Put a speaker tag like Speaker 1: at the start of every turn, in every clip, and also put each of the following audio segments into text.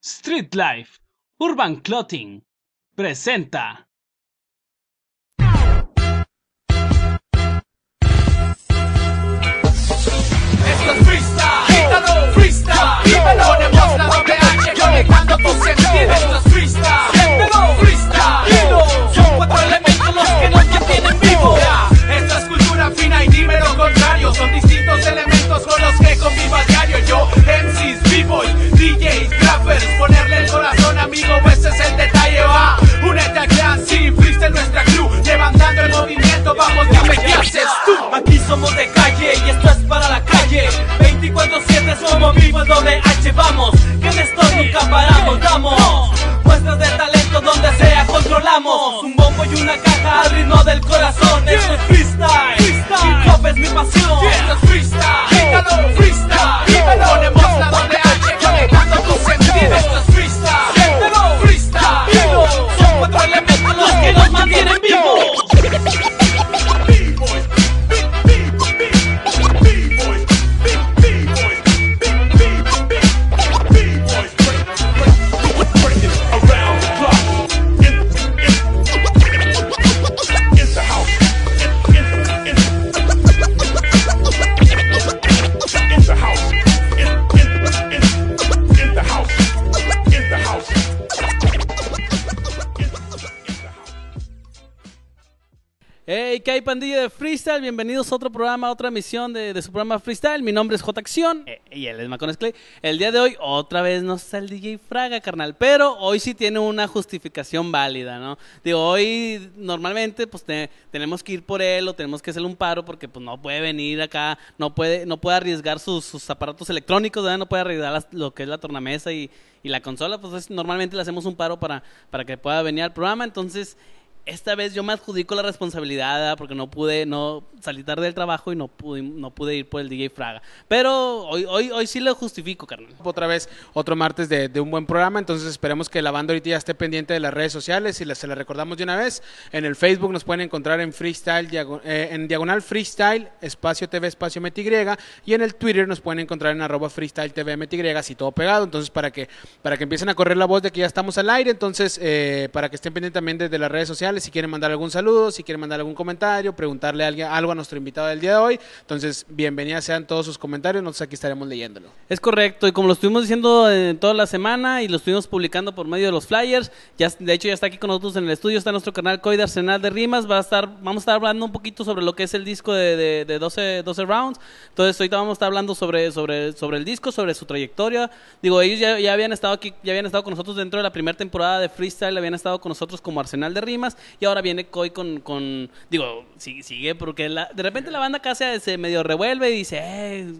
Speaker 1: Street Life Urban Clothing presenta.
Speaker 2: Esto es freestyle, quítalo, freestyle. Ponemos la
Speaker 1: doble H conectando tus sentidos Esto es freestyle.
Speaker 2: dime lo contrario. Son distintos elementos con los que convivo a diario. Yo, MCs, B-Boy, DJs, grappers. Ponerle el corazón, amigo, ese es el detalle. Va, únete a Clancy
Speaker 1: bienvenidos a otro programa, a otra emisión de, su programa Freestyle. Mi nombre es J Acción e, y él es Macones Clay. El día de hoy otra vez no está el DJ Fraga, carnal, pero hoy sí tiene una justificación válida, ¿no? Digo, hoy normalmente pues tenemos que ir por él o tenemos que hacerle un paro porque pues no puede venir acá, no puede no puede arriesgar sus, aparatos electrónicos, no puede arriesgar lo que es la tornamesa y, la consola, pues, normalmente le hacemos un paro para, para que pueda venir al programa, entonces esta vez yo me adjudico la responsabilidad porque no pude, no salí tarde del trabajo y no pude, no
Speaker 2: pude ir por el DJ Fraga. Pero hoy, hoy, hoy sí lo justifico, carnal. Otra vez, otro martes de, un buen programa, entonces esperemos que la banda ahorita ya esté pendiente de las redes sociales y se la recordamos de una vez. En el Facebook nos pueden encontrar en freestyle, eh, en diagonal freestyle, espacio TV, espacio MTY y en el Twitter nos pueden encontrar en arroba freestyle TV MTY, así todo pegado. Entonces, para que, para que empiecen a correr la voz de que ya estamos al aire, entonces, eh, para que estén pendientes también desde las redes sociales si quieren mandar algún saludo, si quieren mandar algún comentario, preguntarle alguien, algo a nuestro invitado del día de hoy. Entonces, bienvenidas sean todos sus comentarios, nosotros aquí estaremos leyéndolo.
Speaker 1: Es correcto, y como lo estuvimos diciendo eh, toda la semana y lo estuvimos publicando por medio de los flyers, ya, de hecho ya está aquí con nosotros en el estudio, está nuestro canal COI Arsenal de Rimas, va a estar, vamos a estar hablando un poquito sobre lo que es el disco de, 12, rounds. Entonces, ahorita vamos a estar hablando sobre, sobre, sobre el disco, sobre su trayectoria. Digo, ellos ya, ya habían estado aquí, ya habían estado con nosotros dentro de la primera temporada de Freestyle, habían estado con nosotros como Arsenal de Rimas y ahora viene Koi con, con digo, sigue, porque la, de repente la banda casi se, medio revuelve y dice, eh,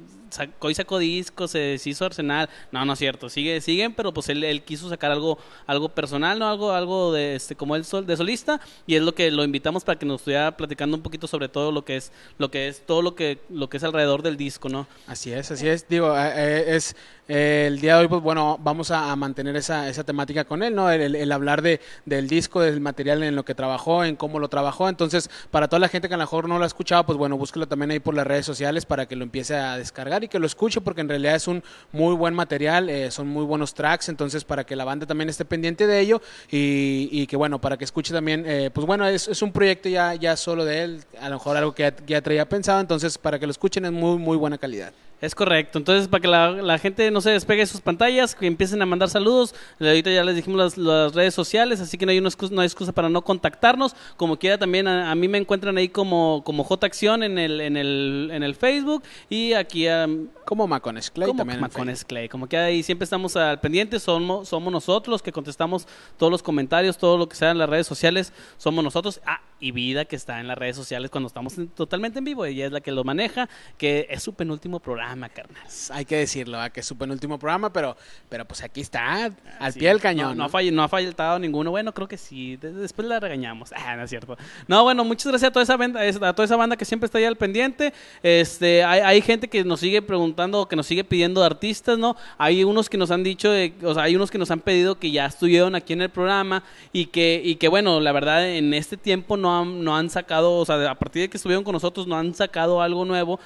Speaker 1: Coy sacó discos, se deshizo Arsenal. No, no es cierto, sigue, siguen, pero pues él, quiso sacar algo, algo personal, ¿no? Algo, algo de este, como él sol, de solista, y es lo que lo invitamos para que nos estuviera platicando un poquito sobre todo lo que es, lo que es, todo lo que, lo que es alrededor del disco, ¿no?
Speaker 2: Así es, así es. Digo, eh, eh, es el día de hoy, pues bueno, vamos a, mantener esa, temática con él, ¿no? El, hablar de, del disco, del material en lo que trabajó, en cómo lo trabajó. Entonces, para toda la gente que a lo mejor no lo ha escuchado, pues bueno, búsquelo también ahí por las redes sociales para que lo empiece a descargar y que lo escuche, porque en realidad es un muy buen material, eh, son muy buenos tracks, entonces para que la banda también esté pendiente de ello y, que bueno, para que escuche también, eh, pues bueno, es, un proyecto ya, ya solo de él, a lo mejor algo que ya, ya traía pensado, entonces para que lo escuchen es muy, muy buena calidad.
Speaker 1: Es correcto. Entonces, para que la, gente no se despegue sus pantallas, que empiecen a mandar saludos. Ahorita ya les dijimos las, redes sociales, así que no hay, una excusa, para no contactarnos. Como quiera, también a, mí me encuentran ahí como, como J-Acción en el, en, el, en el Facebook y aquí a... Como Macones Clay como Macones Clay. Como que ahí siempre estamos al pendiente, somos, somos nosotros los que contestamos todos los comentarios, todo lo que sea en las redes sociales, somos nosotros. Ah, y Vida que está en las redes sociales cuando estamos totalmente en vivo, ella es la que lo maneja, que es su penúltimo programa carnal. Hay que decirlo, a que es su penúltimo programa, pero, pero pues aquí está, al pie del cañón. No, ha faltado ninguno. Bueno, creo que sí. después la regañamos. Ah, no es cierto. No, bueno, muchas gracias a toda esa banda, a toda esa banda que siempre está ahí al pendiente. Este, hay, gente que nos sigue preguntando, que nos sigue pidiendo artistas, ¿no? Hay unos que nos han dicho, o sea, hay unos que nos han pedido que ya estuvieron aquí en el programa y que, y que bueno, la verdad, en este tiempo no han, no han sacado, o sea, a partir de que estuvieron con nosotros, no han sacado algo nuevo,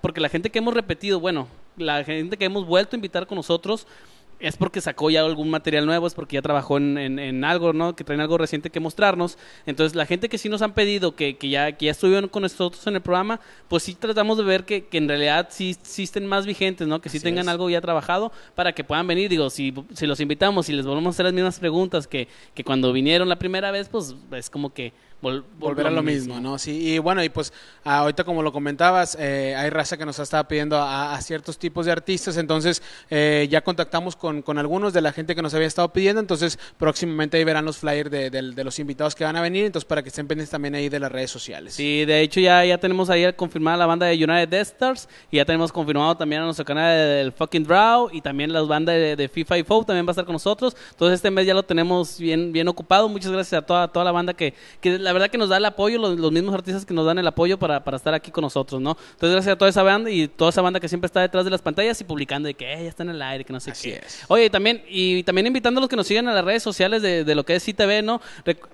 Speaker 1: porque la gente que hemos repetido bueno, la gente que hemos vuelto a invitar con nosotros es porque sacó ya algún material nuevo, es porque ya trabajó en, algo, ¿no? Que traen algo reciente que mostrarnos. Entonces, la gente que sí nos han pedido, que, ya, estuvieron con nosotros en el programa, pues sí tratamos de ver que, en realidad sí existen más vigentes, ¿no? Que sí tengan algo ya trabajado para que puedan venir. Digo, si, los invitamos y les volvemos a hacer las mismas preguntas que cuando vinieron la primera vez, pues es como que
Speaker 2: volver a lo mismo, ¿no? Sí, y bueno, y pues ahorita como lo comentabas, eh, hay raza que nos ha estado pidiendo a, ciertos tipos de artistas, entonces eh, ya contactamos con, algunos de la gente que nos había estado pidiendo, entonces próximamente ahí verán los flyers de, de, los invitados que van a venir, entonces para que estén pendientes también ahí de las redes sociales. Sí, de hecho ya, ya tenemos ahí confirmada la banda de United Death
Speaker 1: Stars y ya tenemos confirmado también a nuestro canal del Fucking Draw y también las bandas de, FIFA y FO también va a estar con nosotros, entonces este mes ya lo tenemos bien, bien ocupado, muchas gracias a toda, toda la banda que, que la verdad que nos da el apoyo, los, mismos artistas que nos dan el apoyo para, para, estar aquí con nosotros, ¿no? Entonces, gracias a toda esa banda y toda esa banda que siempre está detrás de las pantallas y publicando de que eh, ya está en el aire, que no sé Así qué. Es. Oye, y también, y también los que nos sigan a las redes sociales de, lo que es CTV, ¿no?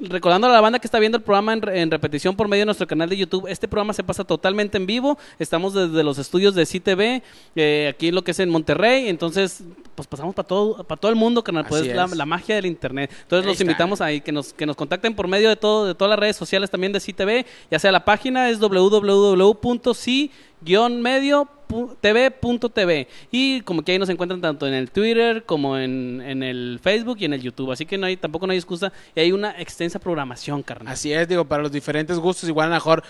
Speaker 1: recordando a la banda que está viendo el programa en, repetición por medio de nuestro canal de YouTube, este programa se pasa totalmente en vivo, estamos desde los estudios de CTV, eh, aquí lo que es en Monterrey, entonces, pues pasamos para todo, para todo el mundo, canal, pues la, la magia del internet. Entonces, los invitamos ahí que nos, que nos contacten por medio de todo, de todas redes sociales también de CTV, ya sea la página es www.ci-medio.tv.tv y como que ahí nos encuentran tanto en el Twitter como en,
Speaker 2: en el Facebook y en el YouTube, así que no hay, tampoco no hay excusa y hay una extensa programación, carnal. Así es, digo, para los diferentes gustos, igual a lo mejor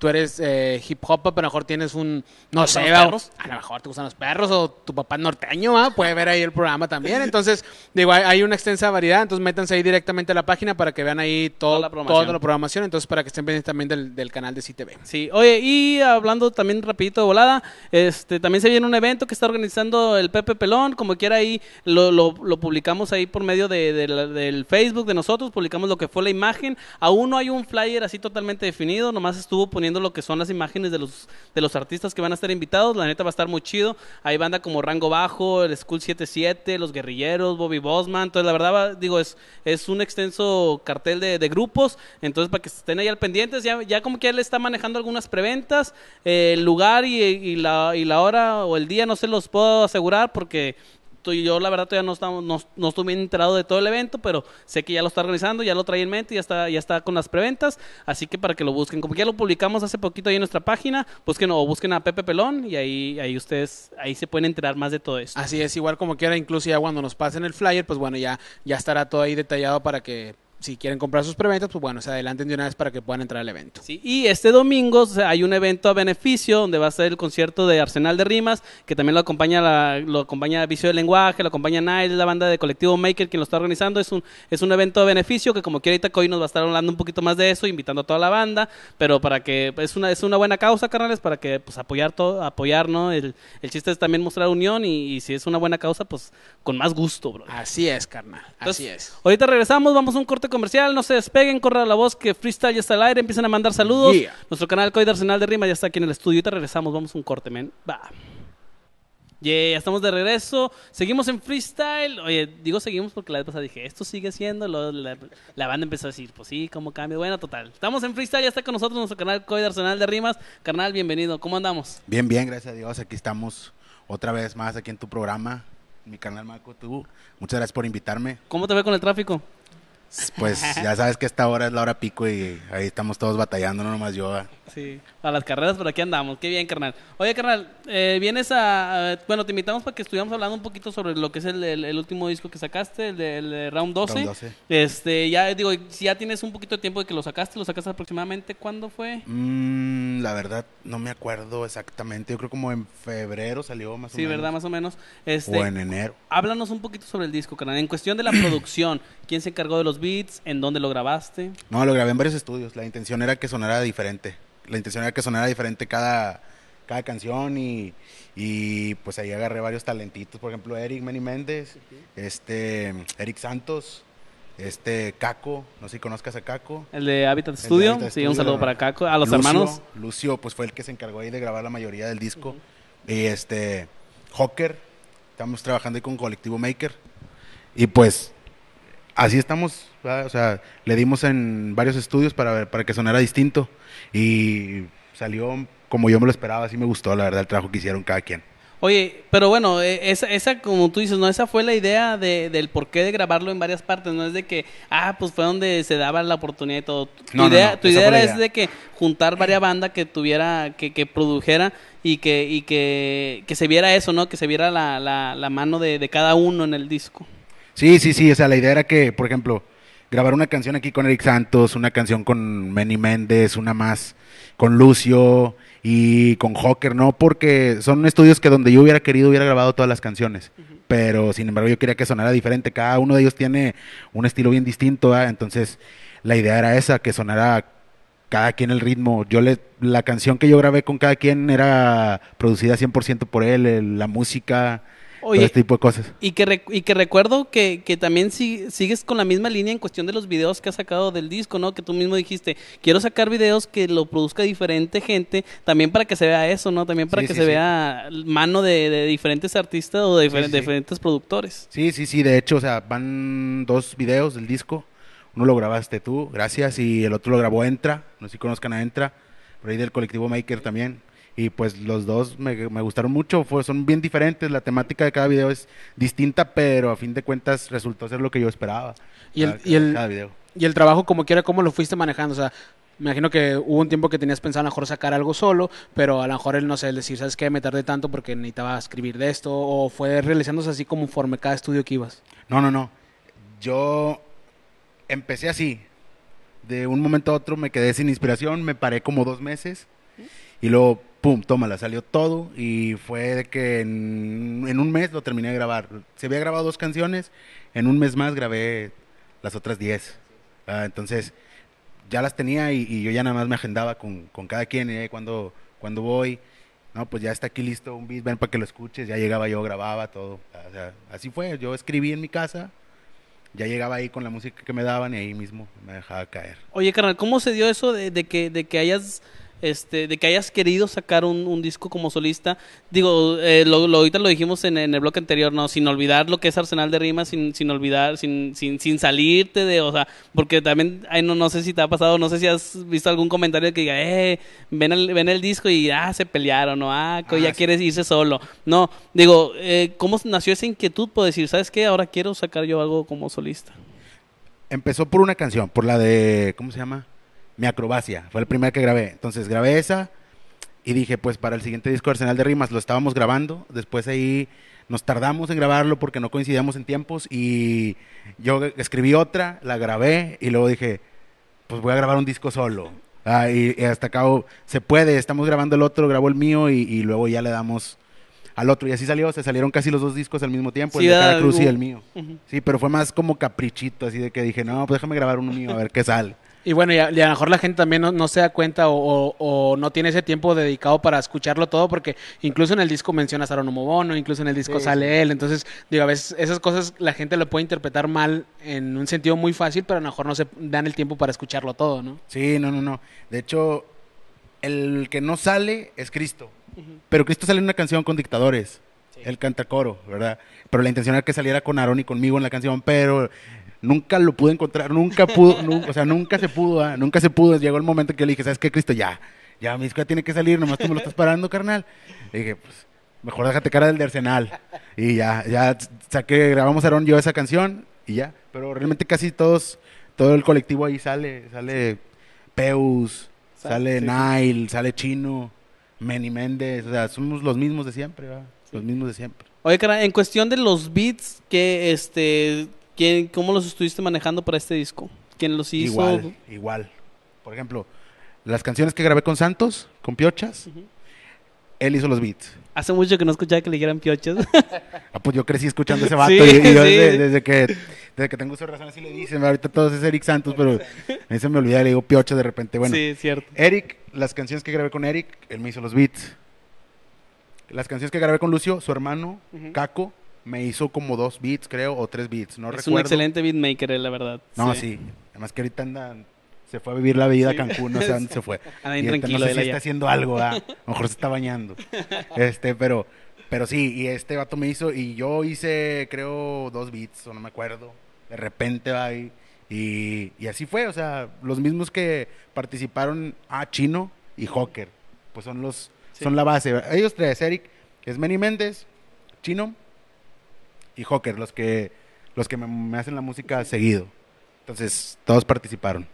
Speaker 2: tú eres eh, hip hop, pero a lo mejor tienes un, no sé, a lo mejor te gustan los perros o tu papá norteño, puede ver ahí el programa también. Entonces, digo, hay, una extensa variedad, entonces métanse ahí directamente a la página para que vean ahí toda, la programación. la programación entonces para que estén pendientes también del, canal de CTV. Sí, oye, y hablando también rapidito de volada,
Speaker 1: este, también se viene un evento que está organizando el Pepe Pelón, como quiera ahí, lo, publicamos ahí por medio del Facebook de nosotros, publicamos lo que fue la imagen, aún no hay un flyer así totalmente definido, nomás estuvo poniendo lo que son las imágenes de los, de los artistas que van a estar invitados. La neta va a estar muy chido. Hay banda como Rango Bajo, el School 77, Los Guerrilleros, Bobby Bosman. Entonces, la verdad, digo, es, es un extenso cartel de, grupos. Entonces, para que estén ahí al pendiente ya, ya como que él está manejando algunas preventas. Eh, el lugar y, la, y la hora o el día no se los puedo asegurar porque yo la verdad todavía no, estamos, no, no, estoy bien enterado de todo el evento, pero sé que ya lo está organizando, ya lo trae en mente, ya está, ya está con las preventas, así que para que lo busquen, como que ya lo publicamos hace poquito ahí en nuestra página, pues que o busquen a Pepe Pelón
Speaker 2: y ahí, ahí ustedes, ahí se pueden enterar más de todo eso Así es, igual como quiera, incluso ya cuando nos pasen el flyer, pues bueno, ya, ya estará todo ahí detallado para que si quieren comprar sus preventas, pues bueno, se adelanten de una vez para que puedan entrar al evento. Sí,
Speaker 1: y este domingo hay un evento a beneficio donde va a ser el concierto de Arsenal de Rimas, que también lo acompaña lo acompaña Vicio del Lenguaje, lo acompaña Nile, la banda de Colectivo Maker, quien lo está organizando. Es un, es un evento a beneficio que como quiera ahorita hoy nos va a estar hablando un poquito más de eso, invitando a toda la banda, pero para que es una, es una buena causa, carnales, para que pues apoyar todo, apoyar, ¿no? El, el chiste es también mostrar unión y, si es una buena causa, pues con más gusto, bro. Así es, carnal. así es. Ahorita regresamos, vamos a un corte comercial, no se despeguen, corran la voz que Freestyle ya está al aire, empiezan a mandar saludos. Nuestro canal Coide Arsenal de Rimas ya está aquí en el estudio. te regresamos, vamos un corte, men. Ya estamos de regreso. Seguimos en freestyle. Oye, digo seguimos porque la vez pasada dije, esto sigue siendo. la, banda empezó a decir, pues sí, ¿cómo cambia? Bueno, total. Estamos en freestyle, ya está con nosotros nuestro canal Coide Arsenal de Rimas. Carnal, bienvenido. ¿Cómo andamos?
Speaker 3: Bien, bien, gracias a Dios. Aquí estamos otra vez más aquí en tu programa, mi canal Marco Tú. Muchas gracias por invitarme. ¿Cómo te ve con el tráfico? pues ya sabes que esta hora es la hora pico y ahí estamos todos batallando, no nomás yo.
Speaker 1: Sí, a las carreras, pero aquí andamos. Qué bien, carnal. Oye, carnal, eh, vienes a, Bueno, te invitamos para que estuviéramos hablando un poquito sobre lo que es el, último disco que sacaste, el de, Round, 12. Este, ya digo, si ya tienes un poquito de tiempo de que lo sacaste, ¿lo sacaste aproximadamente cuándo fue?
Speaker 3: Mm, la verdad, no me acuerdo exactamente. Yo creo como en
Speaker 1: febrero salió más o menos. Sí, ¿verdad? Más o menos. Este, o en enero. Háblanos un poquito sobre el disco, carnal. En cuestión de la producción, ¿quién se encargó de los beats? ¿En dónde lo grabaste?
Speaker 3: No, lo grabé en varios estudios. La intención era que sonara diferente. La intención era que sonara diferente cada, cada canción y, pues ahí agarré varios talentitos. Por ejemplo, Eric Meni Méndez, este, Eric Santos, este Caco, no sé si conozcas a Caco.
Speaker 1: El de Habitat Studio, sí, un saludo para Caco, a los hermanos.
Speaker 3: Lucio, pues fue el que se encargó ahí de grabar la mayoría del disco. Y este, Hawker, estamos trabajando ahí con Colectivo Maker. Y pues así estamos, o sea, le dimos en varios estudios para, que sonara distinto y salió como yo me lo esperaba, así me gustó, la verdad, el trabajo que hicieron cada quien.
Speaker 1: Oye, pero bueno, eh, esa, como tú dices, ¿no? Esa fue la idea de, del porqué de grabarlo en varias partes, no es de que, ah, pues fue donde se daba la oportunidad y todo. Tu idea, era es de que juntar varias bandas que tuviera, que, que produjera y que, y que, que se viera eso, ¿no? Que se viera la, la, la mano de cada uno en el disco.
Speaker 3: Sí, sí, sí. O sea, la idea era que, por ejemplo, grabar una canción aquí con Eric Santos, una canción con Manny Méndez, una más con Lucio y con Hawker, ¿no? Porque son estudios que donde yo hubiera querido hubiera grabado todas las canciones, pero sin embargo yo quería que sonara diferente, cada uno de ellos tiene un estilo bien distinto, entonces la idea era esa, que sonara cada quien el ritmo, yo le, la canción que yo grabé con cada quien era producida 100% por él, la música,
Speaker 1: este y que, que recuerdo que, también si sigues con la misma línea en cuestión de los videos que has sacado del disco, ¿no? Que tú mismo dijiste, quiero sacar videos que lo produzca diferente gente, también para que se vea eso, ¿no? También para que se vea mano de, diferentes artistas o de diferentes, productores.
Speaker 3: Sí, sí, sí, de hecho, o sea, van dos videos del disco. Uno lo grabaste tú, gracias, y el otro lo grabó Entra, no sé si conozcan a Entra, por ahí del colectivo Maker también y pues los dos me, gustaron mucho, fue, son bien diferentes, la temática de cada video es distinta, pero a fin de cuentas resultó ser lo que yo esperaba. Y el, y el,
Speaker 2: Y el trabajo como quiera, ¿cómo lo fuiste manejando? O sea, me imagino que hubo un tiempo que tenías pensado a lo mejor sacar algo solo, pero a lo mejor él, no sé, el decir, ¿sabes qué? Me tardé tanto porque necesitaba escribir de esto, o fue realizándose así como conforme cada estudio que ibas. No, no, no. Yo empecé así. De un momento a otro
Speaker 3: me quedé sin inspiración, me paré como dos meses y luego pum, tómala, salió todo y fue de que en, un mes lo terminé de grabar. Se había grabado dos canciones, en un mes más grabé las otras diez. Ah, entonces ya las tenía y, yo ya nada más me agendaba con, cada quien, eh, cuando, cuando voy, no, pues ya está aquí listo un beat, ven para que lo escuches, ya llegaba yo, grababa todo. así fue, yo escribí en mi casa, ya llegaba ahí con la música que me daban y ahí mismo me dejaba caer.
Speaker 1: Oye, carnal, ¿cómo se dio eso de que, de que hayas este, de que hayas querido sacar un, disco como solista. Digo, eh, lo, ahorita lo dijimos en, el bloque anterior, ¿no? Sin olvidar lo que es Arsenal de Rimas, sin, sin olvidar, sin, sin, sin salirte de, o sea, porque también, ay, no, no sé si te ha pasado, no sé si has visto algún comentario que diga, eh, ven el, ven el disco y, ah, se pelearon, o, ah, ya ah, quieres irse solo. No, digo, eh, ¿cómo nació esa inquietud por decir, ¿sabes qué? Ahora quiero sacar yo algo como solista.
Speaker 3: Empezó por una canción, por la de, ¿cómo se llama? mi acrobacia. Fue el primer que grabé. Entonces grabé esa y dije, pues para el siguiente disco de Arsenal de Rimas lo estábamos grabando. Después ahí nos tardamos en grabarlo porque no coincidíamos en tiempos y yo escribí otra, la grabé y luego dije, pues voy a grabar un disco solo. Ah, y, hasta acabo, se puede, estamos grabando el otro, grabó el mío y, luego ya le damos al otro. Y así salió, se salieron casi los dos discos al mismo tiempo, el de Cara y el mío. Sí, pero fue más como caprichito, así de que dije, no, pues déjame grabar uno mío, a ver qué sale.
Speaker 2: Y bueno, y a, lo mejor la gente también no, se da cuenta o, no tiene ese tiempo dedicado para escucharlo todo, porque incluso en el disco mencionas a Aronomo Bono, incluso en el disco sale él. Entonces, digo, a veces esas cosas la gente lo puede interpretar mal en un sentido muy fácil, pero a lo mejor no se dan el tiempo para escucharlo todo, ¿no? Sí, no, no, no. De hecho, el que no sale es Cristo.
Speaker 3: Pero Cristo sale en una canción con dictadores. Él canta coro, ¿verdad? Pero la intención era que saliera con Aaron y conmigo en la canción, pero Nunca lo pude encontrar, nunca pudo, o sea, nunca se pudo, ah, nunca se pudo. Llegó el momento que le dije, ¿sabes qué, Cristo? Ya, ya, mi disco tiene que salir, nomás tú me lo estás parando, carnal. Le dije, pues, mejor déjate cara del de Arsenal. Y ya, ya saqué, grabamos Aaron yo esa canción y ya. Pero realmente casi todos, todo el colectivo ahí sale, sale Peus, sale Nile, sale Chino, Manny Méndez, o sea, somos los mismos de siempre, ¿verdad? los mismos de siempre.
Speaker 1: Oye, cara, en cuestión de los beats, que este, ¿Cómo los estuviste manejando para este disco? ¿Quién los hizo? Igual, igual. Por ejemplo,
Speaker 3: las canciones que grabé con Santos, con Piochas, él hizo los beats.
Speaker 1: Hace mucho que no escuchaba que le dieran Piochas. ah, pues yo crecí escuchando ese vato desde, que, tengo su razón así le dicen,
Speaker 3: ahorita todos es Eric Santos, pero a mí se me olvida, le digo Piochas de repente. Bueno, sí, cierto. Eric, las canciones que grabé con Eric, él me hizo los beats. Las canciones que grabé con Lucio, su hermano, Caco, me hizo como dos beats, creo, o tres beats, no es recuerdo. Es un
Speaker 1: excelente beatmaker, eh, la verdad. No, sí. Además que ahorita anda, se fue a vivir la vida a Cancún, no sé se fue. No está haciendo algo, ah, a lo
Speaker 3: mejor se está bañando. Este, pero, pero sí, y este vato me hizo, y yo hice, creo, dos beats, o no me acuerdo. De repente va Y, así fue, o sea, los mismos que participaron, ah, Chino y joker pues son los, son la base. Ellos tres, Eric, es Manny Méndez, Chino y Hawker, los que, los que
Speaker 1: me, hacen la música
Speaker 3: seguido. Entonces, todos participaron.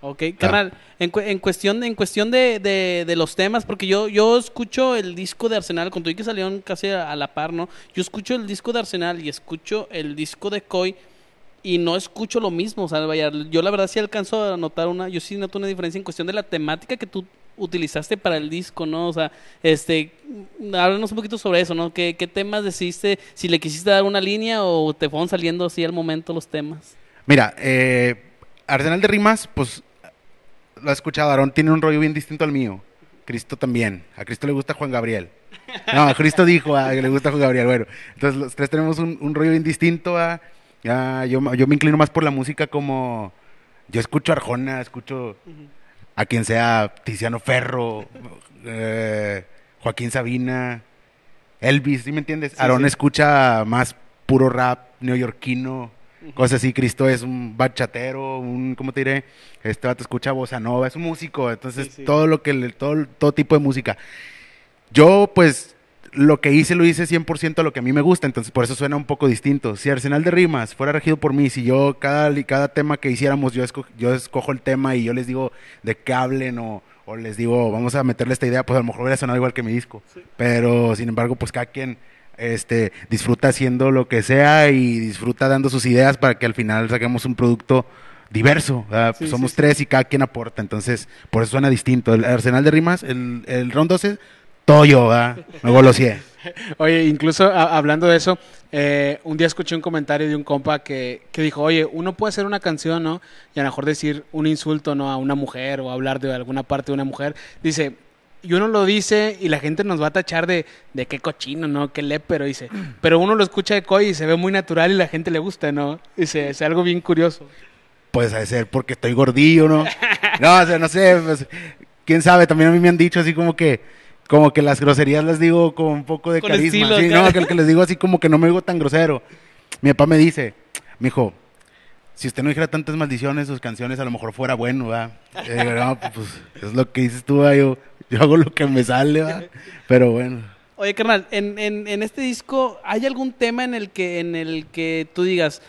Speaker 1: Ok, carnal, en, cuestión, en cuestión de, de, los temas, porque yo, yo escucho el disco de Arsenal, con tu y que salieron casi a, la par, ¿no? Yo escucho el disco de Arsenal y escucho el disco de Koi y no escucho lo mismo, o yo la verdad sí alcanzo a notar una, yo sí noto una diferencia en cuestión de la temática que tú utilizaste para el disco, ¿no? O sea, este, háblanos un poquito sobre eso, ¿no? ¿Qué, temas decidiste? Si le quisiste dar una línea o te fueron saliendo así al momento los temas.
Speaker 3: Mira, eh, Arsenal de Rimas, pues lo he escuchado, Aarón tiene un rollo bien distinto al mío. Cristo también. A Cristo le gusta Juan Gabriel. No, a Cristo dijo ah, que le gusta Juan Gabriel. Bueno, entonces los tres tenemos un, rollo bien distinto. A, yo, me inclino más por la música como... Yo escucho Arjona, escucho a quien sea Tiziano Ferro, eh, Joaquín Sabina, Elvis, ¿sí me entiendes? Aaron escucha más puro rap neoyorquino, cosas así. Cristo es un bachatero, un, ¿cómo te diré? Este te escucha bossa nova, es un músico, entonces todo lo que, todo, todo tipo de música. Yo, pues, lo que hice lo hice 100% a lo que a mí me gusta, entonces por eso suena un poco distinto. Si Arsenal de Rimas fuera regido por mí, si yo cada, cada tema que hiciéramos, yo, yo escojo el tema y yo les digo de qué hablen o, les digo vamos a meterle esta idea, pues a lo mejor hubiera sonado igual que mi disco. Pero sin embargo, pues cada quien este, disfruta haciendo lo que sea y disfruta dando sus ideas para que al final saquemos un producto diverso. somos tres y cada quien aporta, entonces por eso suena distinto. El Arsenal de Rimas, el, el Round 12 todo yo, ¿verdad? Me golosié.
Speaker 2: Oye, incluso hablando de eso, eh, un día escuché un comentario de un compa que, que, dijo, oye, uno puede hacer una canción, ¿no? Y a lo mejor decir un insulto, ¿no? A una mujer o hablar de alguna parte de una mujer. Dice, y uno lo dice y la gente nos va a tachar de, de qué cochino, ¿no? Qué lepero, dice. Pero uno lo escucha de coy y se ve muy natural y la gente le gusta, ¿no? Dice, es algo bien curioso.
Speaker 3: Pues a ser porque estoy gordillo, ¿no? no, o sea, no sé, pues, quién sabe, también a mí me han dicho así como que como que las groserías las digo con un poco de carisma. no, que, que les digo así como que no me digo tan grosero. Mi papá me dice, mi hijo, si usted no dijera tantas maldiciones, sus canciones a lo mejor fuera bueno, ¿verdad? pues es lo que dices tú, yo, hago lo que me sale, ¿verdad? Pero bueno.
Speaker 1: Oye, carnal, en, en, en este disco, ¿hay algún tema en el que, en el que tú digas,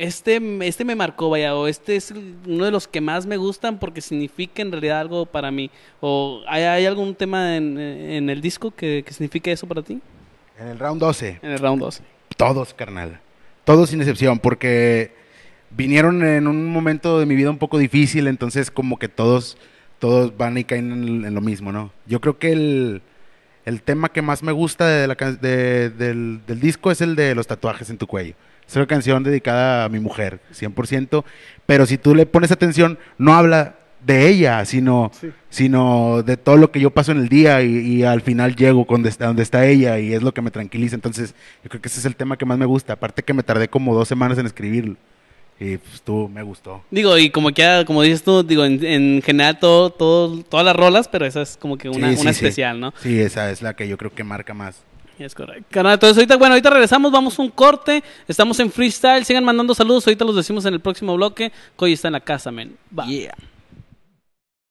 Speaker 1: este, este, me marcó, vaya, o este es uno de los que más me gustan porque significa en realidad algo para mí. ¿O hay, algún tema en, el disco que, signifique eso para ti? En el round 12. En el round 12. Todos, carnal.
Speaker 3: Todos sin excepción, porque vinieron en un momento de mi vida un poco difícil, entonces como que todos, todos van y caen en, lo mismo, ¿no? Yo creo que el, el tema que más me gusta de la, del disco es el de los tatuajes en tu cuello. Es una canción dedicada a mi mujer, 100%. Pero si tú le pones atención, no habla de ella, sino, sino de todo lo que yo paso en el día y, al final llego con donde está ella y es lo que me tranquiliza. Entonces, yo creo que ese es el tema que más me gusta. Aparte que me tardé como dos semanas en escribirlo. Y pues tú, me gustó.
Speaker 1: Digo, y como que, ah, como dices tú, digo, en, general todo, todas las rolas, pero esa es como que una, una especial, ¿no? Sí, esa es la que yo creo que marca más es correcto. entonces ahorita, bueno, ahorita regresamos, vamos a un corte. Estamos en freestyle, sigan mandando saludos, ahorita los decimos en el próximo bloque. Coy está en la casa, men.